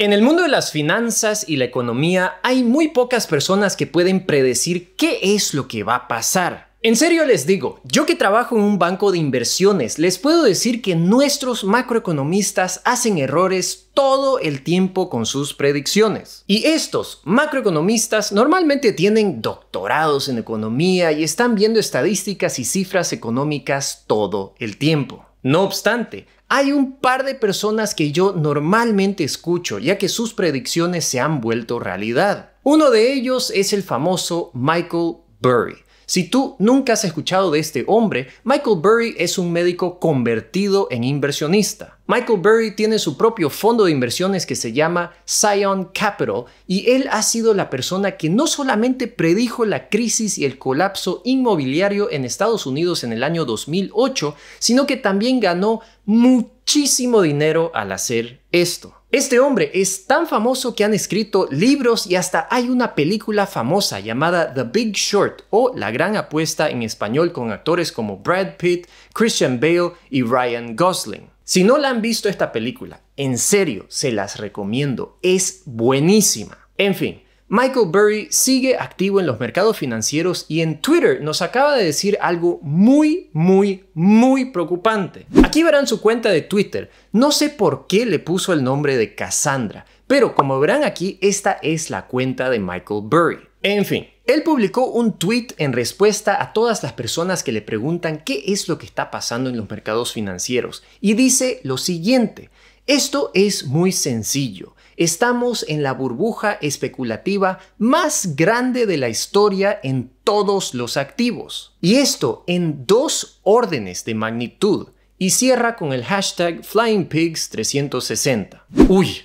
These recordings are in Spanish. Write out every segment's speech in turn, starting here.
En el mundo de las finanzas y la economía hay muy pocas personas que pueden predecir qué es lo que va a pasar. En serio les digo, yo que trabajo en un banco de inversiones, les puedo decir que nuestros macroeconomistas hacen errores todo el tiempo con sus predicciones. Y estos macroeconomistas normalmente tienen doctorados en economía y están viendo estadísticas y cifras económicas todo el tiempo. No obstante, hay un par de personas que yo normalmente escucho, ya que sus predicciones se han vuelto realidad. Uno de ellos es el famoso Michael Burry. Si tú nunca has escuchado de este hombre, Michael Burry es un médico convertido en inversionista. Michael Burry tiene su propio fondo de inversiones que se llama Scion Capital y él ha sido la persona que no solamente predijo la crisis y el colapso inmobiliario en Estados Unidos en el año 2008, sino que también ganó muchísimo dinero al hacer esto. Este hombre es tan famoso que han escrito libros y hasta hay una película famosa llamada The Big Short o La Gran Apuesta en español con actores como Brad Pitt, Christian Bale y Ryan Gosling. Si no la han visto esta película, en serio, se las recomiendo, es buenísima. En fin, Michael Burry sigue activo en los mercados financieros y en Twitter nos acaba de decir algo muy, muy, muy preocupante. Aquí verán su cuenta de Twitter. No sé por qué le puso el nombre de Cassandra, pero como verán aquí, esta es la cuenta de Michael Burry. En fin, él publicó un tweet en respuesta a todas las personas que le preguntan qué es lo que está pasando en los mercados financieros y dice lo siguiente. Esto es muy sencillo. Estamos en la burbuja especulativa más grande de la historia en todos los activos. Y esto en dos órdenes de magnitud. Y cierra con el hashtag FlyingPigs360. Uy,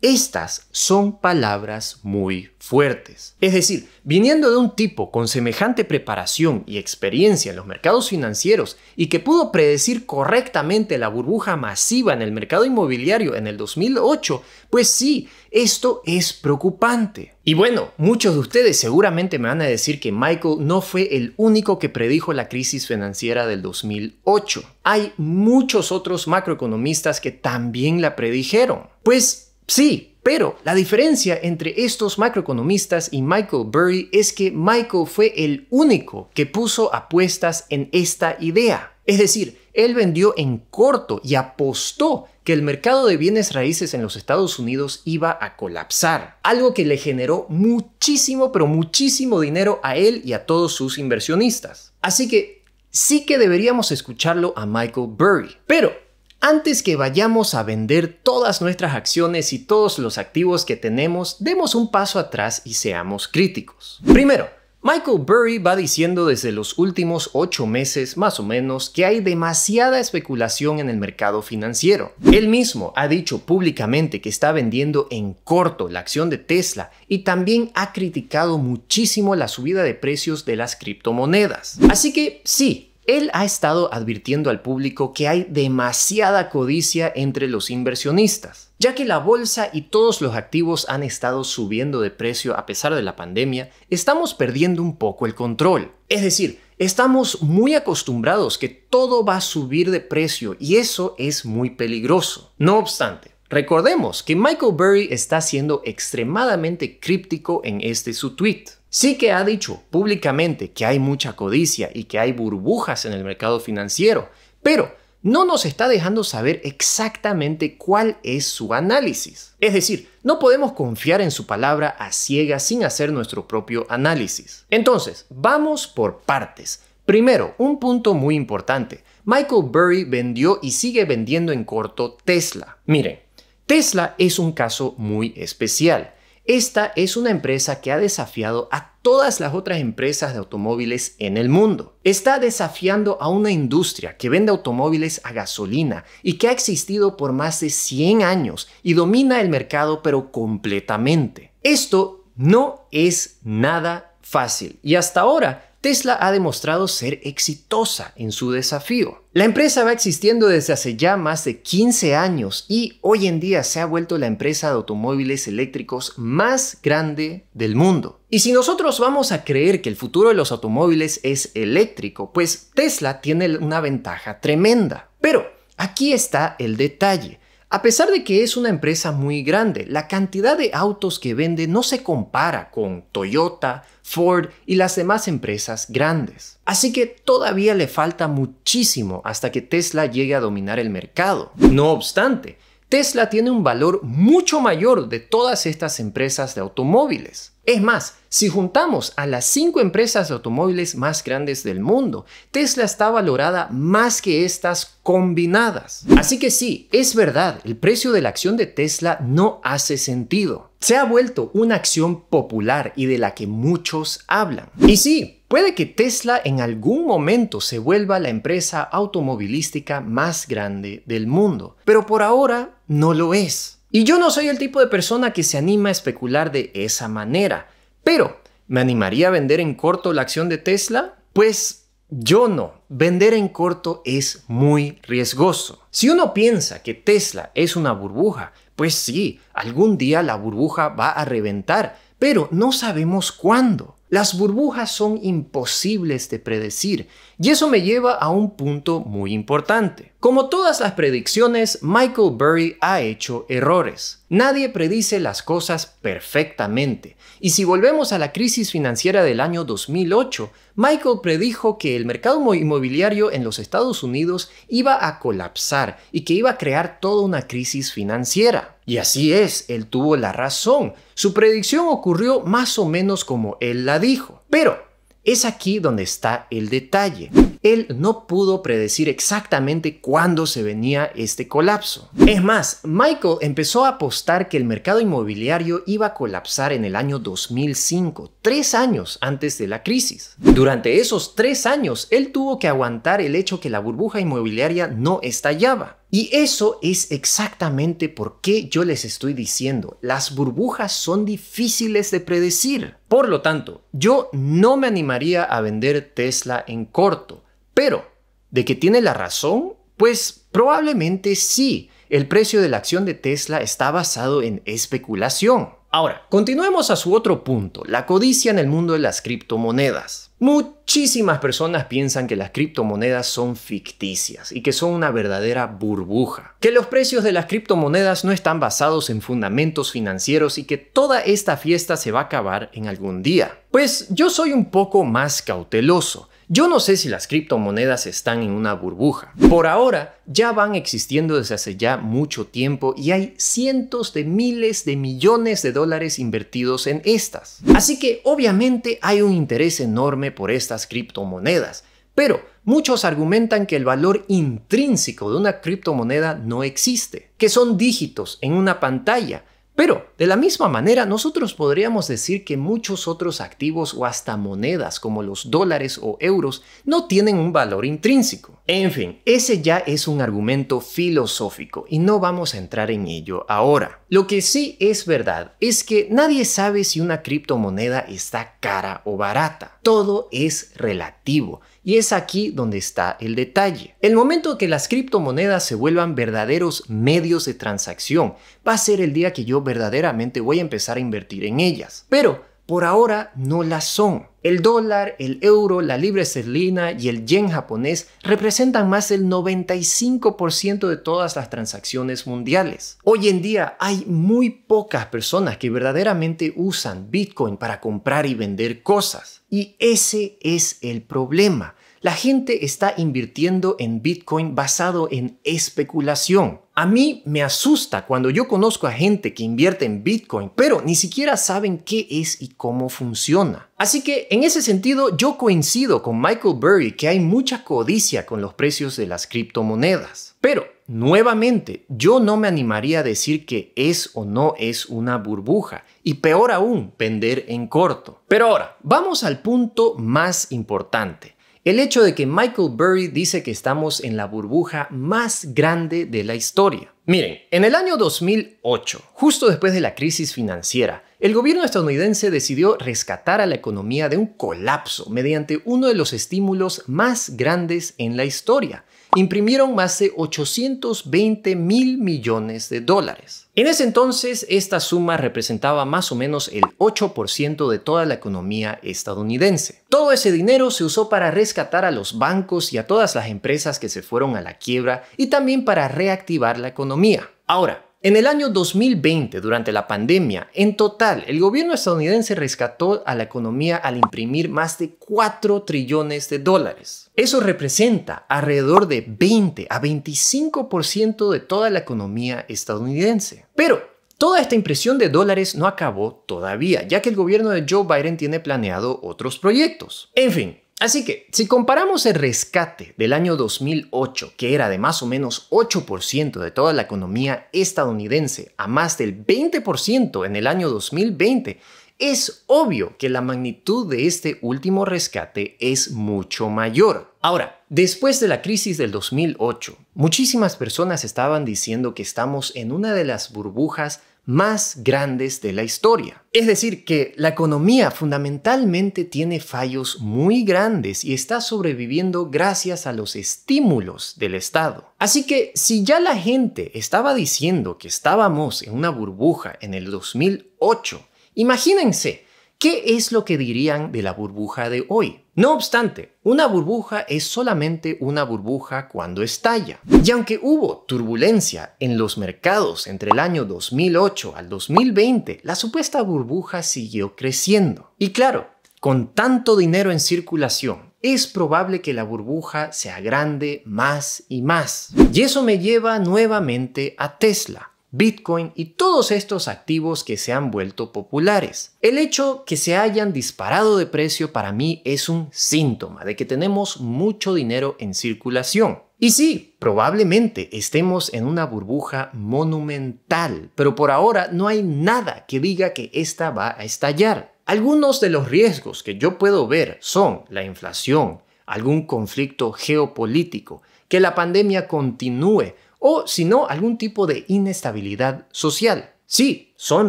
estas son palabras muy fuertes. Es decir, viniendo de un tipo con semejante preparación y experiencia en los mercados financieros y que pudo predecir correctamente la burbuja masiva en el mercado inmobiliario en el 2008, pues sí, esto es preocupante. Y bueno, muchos de ustedes seguramente me van a decir que Michael no fue el único que predijo la crisis financiera del 2008. Hay muchos otros macroeconomistas que también la predijeron. Pues Sí, pero la diferencia entre estos macroeconomistas y Michael Burry es que Michael fue el único que puso apuestas en esta idea. Es decir, él vendió en corto y apostó que el mercado de bienes raíces en los Estados Unidos iba a colapsar, algo que le generó muchísimo, pero muchísimo dinero a él y a todos sus inversionistas. Así que sí que deberíamos escucharlo a Michael Burry. Pero antes que vayamos a vender todas nuestras acciones y todos los activos que tenemos, demos un paso atrás y seamos críticos. Primero, Michael Burry va diciendo desde los últimos 8 meses más o menos que hay demasiada especulación en el mercado financiero. Él mismo ha dicho públicamente que está vendiendo en corto la acción de Tesla y también ha criticado muchísimo la subida de precios de las criptomonedas. Así que sí, él ha estado advirtiendo al público que hay demasiada codicia entre los inversionistas, ya que la bolsa y todos los activos han estado subiendo de precio a pesar de la pandemia, estamos perdiendo un poco el control. Es decir, estamos muy acostumbrados que todo va a subir de precio y eso es muy peligroso. No obstante, recordemos que Michael Burry está siendo extremadamente críptico en este su tweet sí que ha dicho públicamente que hay mucha codicia y que hay burbujas en el mercado financiero, pero no nos está dejando saber exactamente cuál es su análisis. Es decir, no podemos confiar en su palabra a ciegas sin hacer nuestro propio análisis. Entonces, vamos por partes. Primero, un punto muy importante. Michael Burry vendió y sigue vendiendo en corto Tesla. Miren, Tesla es un caso muy especial. Esta es una empresa que ha desafiado a todas las otras empresas de automóviles en el mundo. Está desafiando a una industria que vende automóviles a gasolina y que ha existido por más de 100 años y domina el mercado pero completamente. Esto no es nada fácil y hasta ahora Tesla ha demostrado ser exitosa en su desafío. La empresa va existiendo desde hace ya más de 15 años y hoy en día se ha vuelto la empresa de automóviles eléctricos más grande del mundo. Y si nosotros vamos a creer que el futuro de los automóviles es eléctrico, pues Tesla tiene una ventaja tremenda. Pero aquí está el detalle. A pesar de que es una empresa muy grande, la cantidad de autos que vende no se compara con Toyota, Ford y las demás empresas grandes. Así que todavía le falta muchísimo hasta que Tesla llegue a dominar el mercado. No obstante, Tesla tiene un valor mucho mayor de todas estas empresas de automóviles. Es más, si juntamos a las cinco empresas de automóviles más grandes del mundo, Tesla está valorada más que estas combinadas. Así que sí, es verdad, el precio de la acción de Tesla no hace sentido. Se ha vuelto una acción popular y de la que muchos hablan. Y sí, puede que Tesla en algún momento se vuelva la empresa automovilística más grande del mundo, pero por ahora no lo es. Y yo no soy el tipo de persona que se anima a especular de esa manera, pero ¿me animaría a vender en corto la acción de Tesla? Pues yo no. Vender en corto es muy riesgoso. Si uno piensa que Tesla es una burbuja, pues sí, algún día la burbuja va a reventar, pero no sabemos cuándo. Las burbujas son imposibles de predecir y eso me lleva a un punto muy importante. Como todas las predicciones, Michael Burry ha hecho errores. Nadie predice las cosas perfectamente. Y si volvemos a la crisis financiera del año 2008, Michael predijo que el mercado inmobiliario en los Estados Unidos iba a colapsar y que iba a crear toda una crisis financiera. Y así es, él tuvo la razón. Su predicción ocurrió más o menos como él la dijo. Pero es aquí donde está el detalle. Él no pudo predecir exactamente cuándo se venía este colapso. Es más, Michael empezó a apostar que el mercado inmobiliario iba a colapsar en el año 2005, tres años antes de la crisis. Durante esos tres años, él tuvo que aguantar el hecho que la burbuja inmobiliaria no estallaba. Y eso es exactamente por qué yo les estoy diciendo, las burbujas son difíciles de predecir. Por lo tanto, yo no me animaría a vender Tesla en corto, pero de que tiene la razón, pues probablemente sí. El precio de la acción de Tesla está basado en especulación. Ahora, continuemos a su otro punto, la codicia en el mundo de las criptomonedas. Muchísimas personas piensan que las criptomonedas son ficticias y que son una verdadera burbuja, que los precios de las criptomonedas no están basados en fundamentos financieros y que toda esta fiesta se va a acabar en algún día. Pues yo soy un poco más cauteloso. Yo no sé si las criptomonedas están en una burbuja. Por ahora, ya van existiendo desde hace ya mucho tiempo y hay cientos de miles de millones de dólares invertidos en estas. Así que obviamente hay un interés enorme por estas criptomonedas. Pero muchos argumentan que el valor intrínseco de una criptomoneda no existe, que son dígitos en una pantalla pero, de la misma manera, nosotros podríamos decir que muchos otros activos o hasta monedas como los dólares o euros no tienen un valor intrínseco. En fin, ese ya es un argumento filosófico y no vamos a entrar en ello ahora. Lo que sí es verdad es que nadie sabe si una criptomoneda está cara o barata. Todo es relativo y es aquí donde está el detalle. El momento que las criptomonedas se vuelvan verdaderos medios de transacción va a ser el día que yo verdaderamente voy a empezar a invertir en ellas. Pero por ahora no las son. El dólar, el euro, la libra esterlina y el yen japonés representan más del 95% de todas las transacciones mundiales. Hoy en día hay muy pocas personas que verdaderamente usan Bitcoin para comprar y vender cosas. Y ese es el problema la gente está invirtiendo en Bitcoin basado en especulación. A mí me asusta cuando yo conozco a gente que invierte en Bitcoin, pero ni siquiera saben qué es y cómo funciona. Así que en ese sentido yo coincido con Michael Burry que hay mucha codicia con los precios de las criptomonedas. Pero, nuevamente, yo no me animaría a decir que es o no es una burbuja, y peor aún, vender en corto. Pero ahora, vamos al punto más importante. El hecho de que Michael Burry dice que estamos en la burbuja más grande de la historia. Miren, en el año 2008, justo después de la crisis financiera, el gobierno estadounidense decidió rescatar a la economía de un colapso mediante uno de los estímulos más grandes en la historia. Imprimieron más de 820 mil millones de dólares. En ese entonces, esta suma representaba más o menos el 8% de toda la economía estadounidense. Todo ese dinero se usó para rescatar a los bancos y a todas las empresas que se fueron a la quiebra y también para reactivar la economía. Ahora, en el año 2020, durante la pandemia, en total, el gobierno estadounidense rescató a la economía al imprimir más de 4 trillones de dólares. Eso representa alrededor de 20 a 25% de toda la economía estadounidense. Pero Toda esta impresión de dólares no acabó todavía, ya que el gobierno de Joe Biden tiene planeado otros proyectos. En fin, Así que, si comparamos el rescate del año 2008, que era de más o menos 8% de toda la economía estadounidense, a más del 20% en el año 2020, es obvio que la magnitud de este último rescate es mucho mayor. Ahora, después de la crisis del 2008, muchísimas personas estaban diciendo que estamos en una de las burbujas más grandes de la historia. Es decir, que la economía fundamentalmente tiene fallos muy grandes y está sobreviviendo gracias a los estímulos del Estado. Así que si ya la gente estaba diciendo que estábamos en una burbuja en el 2008, Imagínense, ¿qué es lo que dirían de la burbuja de hoy? No obstante, una burbuja es solamente una burbuja cuando estalla. Y aunque hubo turbulencia en los mercados entre el año 2008 al 2020, la supuesta burbuja siguió creciendo. Y claro, con tanto dinero en circulación, es probable que la burbuja se agrande más y más. Y eso me lleva nuevamente a Tesla. Bitcoin y todos estos activos que se han vuelto populares. El hecho que se hayan disparado de precio para mí es un síntoma de que tenemos mucho dinero en circulación. Y sí, probablemente estemos en una burbuja monumental, pero por ahora no hay nada que diga que esta va a estallar. Algunos de los riesgos que yo puedo ver son la inflación, algún conflicto geopolítico, que la pandemia continúe o si no, algún tipo de inestabilidad social. Sí, son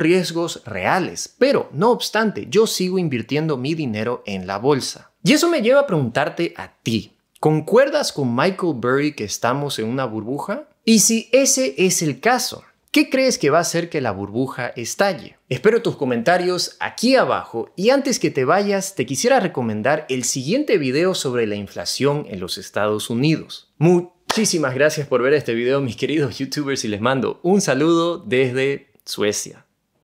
riesgos reales, pero no obstante, yo sigo invirtiendo mi dinero en la bolsa. Y eso me lleva a preguntarte a ti, ¿concuerdas con Michael Burry que estamos en una burbuja? Y si ese es el caso, ¿Qué crees que va a hacer que la burbuja estalle? Espero tus comentarios aquí abajo y antes que te vayas te quisiera recomendar el siguiente video sobre la inflación en los Estados Unidos. Muchísimas gracias por ver este video, mis queridos youtubers, y les mando un saludo desde Suecia.